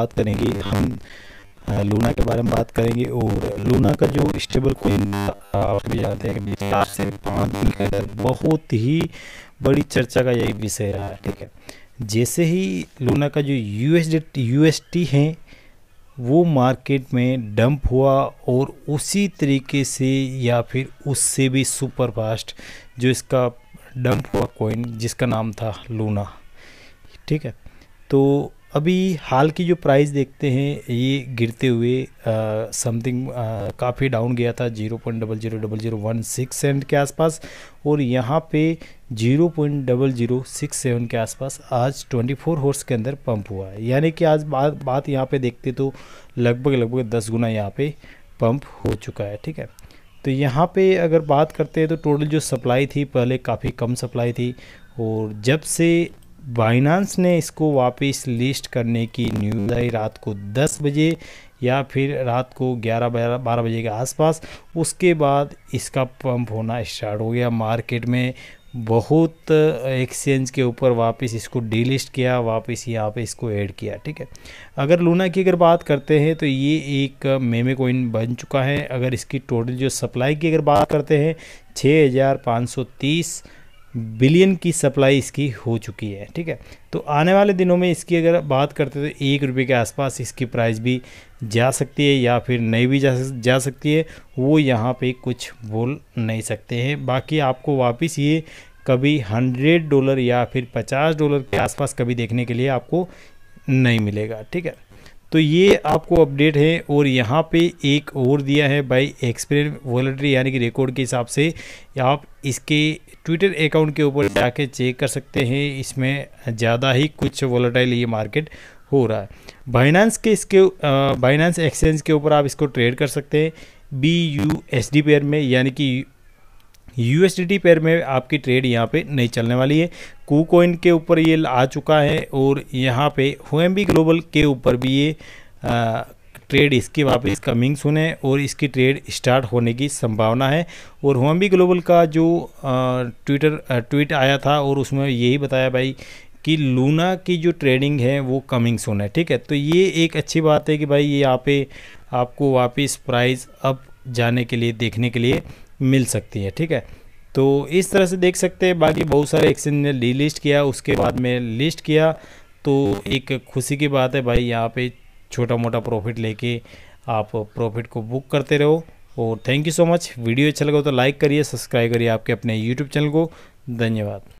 बात करेंगे हम लूना के बारे में बात करेंगे और लूना का जो स्टेबल कोइन आप भी जानते हैं कि चार से पाँच दिन के अंदर बहुत ही बड़ी चर्चा का यही विषय रहा है ठीक है जैसे ही लूना का जो U S U S T है वो मार्केट में डंप हुआ और उसी तरीके से या फिर उससे भी सुपर फास्ट जो इसका डंप हुआ कोइन जिसका नाम था लूना ठीक है तो अभी हाल की जो प्राइस देखते हैं ये गिरते हुए समथिंग काफ़ी डाउन गया था zero point double zero double zero one six cent के आसपास और यहाँ पे zero point double zero six seven के आसपास आज ट्वेंटी फोर हॉर्स के अंदर पंप हुआ है यानी कि आज बात बात यहाँ पे देखते तो लगभग लगभग दस गुना यहाँ पे पंप हो चुका है ठीक है तो यहाँ पे अगर बात करते हैं तो टोटल जो सप्लाई थी पहले काफ़ी कम सप्लाई थी और जब से बाइनांस ने इसको वापस लिस्ट करने की न्यूज़ आई रात को 10 बजे या फिर रात को 11 बारह बजे के आसपास उसके बाद इसका पंप होना स्टार्ट हो गया मार्केट में बहुत एक्सचेंज के ऊपर वापस इसको डीलिस्ट किया वापस यहाँ पे इसको ऐड किया ठीक है अगर लूना की अगर बात करते हैं तो ये एक मेमे कोइन बन चुका है अगर इसकी टोटल जो सप्लाई की अगर बात करते हैं छः हज़ार पाँच सौ तीस बिलियन की सप्लाई इसकी हो चुकी है ठीक है तो आने वाले दिनों में इसकी अगर बात करते तो एक रुपये के आसपास इसकी प्राइस भी जा सकती है या फिर नहीं भी जा जा सकती है वो यहाँ पे कुछ बोल नहीं सकते हैं बाकी आपको वापस ये कभी हंड्रेड डॉलर या फिर पचास डॉलर के आसपास कभी देखने के लिए आपको नहीं मिलेगा ठीक है तो ये आपको अपडेट है और यहाँ पे एक और दिया है बाई एक्सपेरिमेंट वॉलेटरी यानी कि रिकॉर्ड के हिसाब से आप इसके ट्विटर अकाउंट के ऊपर जाके चेक कर सकते हैं इसमें ज़्यादा ही कुछ वॉलेटाइल ये मार्केट हो रहा है बाइनांस के इसके बाइनांस एक्सचेंज के ऊपर आप इसको ट्रेड कर सकते हैं B U S D pair में यानी कि यू पेयर में आपकी ट्रेड यहाँ पे नहीं चलने वाली है कू कोइन के ऊपर ये आ चुका है और यहाँ पे बी ग्लोबल के ऊपर भी ये आ, ट्रेड इसकी वापस कमिंग सुने और इसकी ट्रेड स्टार्ट होने की संभावना है और होम्बी ग्लोबल का जो ट्विटर ट्वीट आया था और उसमें यही बताया भाई कि लूना की जो ट्रेडिंग है वो कमिंग सुन है ठीक है तो ये एक अच्छी बात है कि भाई ये यहाँ पे आपको वापस प्राइस अप जाने के लिए देखने के लिए मिल सकती है ठीक है तो इस तरह से देख सकते हैं बाकी बहुत सारे एक्सचेंज ने डी लिस्ट किया उसके बाद में लिस्ट किया तो एक खुशी की बात है भाई यहाँ पे छोटा मोटा प्रॉफिट लेके आप प्रॉफिट को बुक करते रहो और thank you so much video अच्छा लगा तो लाइक करिए सब्सक्राइब करिए आपके अपने यूट्यूब चैनल को धन्यवाद